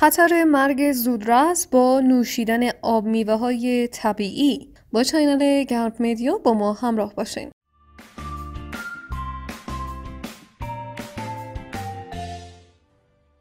خطر مرگ زودرس با نوشیدن آب میوه های طبیعی با چینل گرد مدیا با ما همراه باشین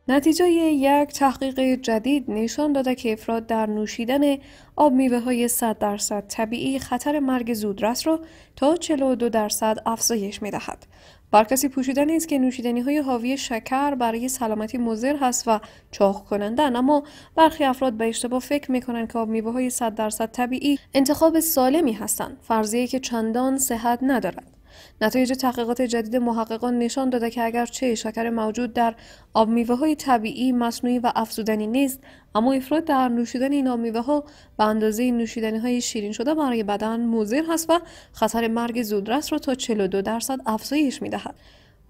نتیجه یک تحقیق جدید نشان داده که افراد در نوشیدن آب میوه های 100 درصد طبیعی خطر مرگ زودرس را تا 42 درصد افزایش می دهد. بر کسی پوشیده که نوشیدنی های حاوی شکر برای سلامتی مضر هست و چاخ کنندن اما برخی افراد به اشتباه فکر می کنند که آب میوه های 100 درصد طبیعی انتخاب سالمی هستند فرضیه که چندان صحت ندارد نتایج تحقیقات جدید محققان نشان داده که اگر چه شکر موجود در آب میوه های طبیعی مصنوعی و افزودنی نیست اما افراد در نوشیدن این آب ها به اندازه نوشیدنی های شیرین شده برای بدن مضر هست و خطر مرگ زودرس را تا 42 درصد افزایش میدهد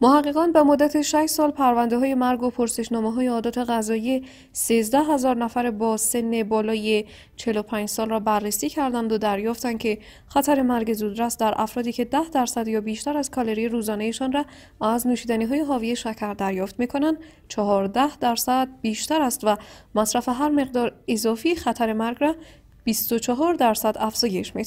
محققان به مدت 6 سال پرونده های مرگ و پرسشنامه های عادات غذایی 13 هزار نفر با سن بالای 45 سال را بررسی کردند و دریافتند که خطر مرگ زودرس در افرادی که 10 درصد یا بیشتر از کالری روزانهشان را از نوشیدنی های حاوی شکر دریافت می کنند 14 درصد بیشتر است و مصرف هر مقدار اضافی خطر مرگ را 24 درصد افزایش می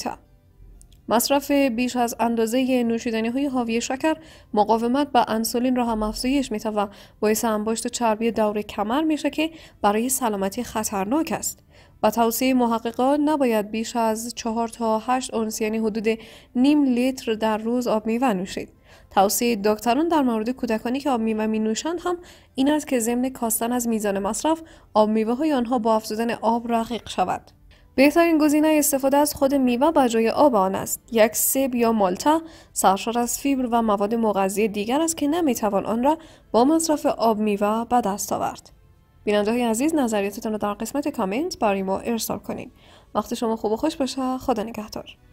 مصرف بیش از اندازه نوشیدنی های حاوی شکر مقاومت به انسولین را هم افزایش می و باعث انباشت چربی دور کمر میشه که برای سلامتی خطرناک است و توصیه محققان نباید بیش از چهار تا 8 اونس یعنی حدود نیم لیتر در روز آب میوه نوشید توصیه دکتران در مورد کودکانی که آب میوه می نوشند هم این است که ضمن کاستن از میزان مصرف آب میوه های آنها با افزودن آب رقیق شود بهترین گزینه استفاده از خود میوه به جای آب آن است یک سیب یا مالتا سرشار از فیبر و مواد مغذی دیگر است که نمیتوان آن را با مصرف آب میوه به دست آورد بیننده های عزیز نظریاتتان را در قسمت کامنت برای ما ارسال کنید وقت شما خوب و خوش باشه خدا نگهدار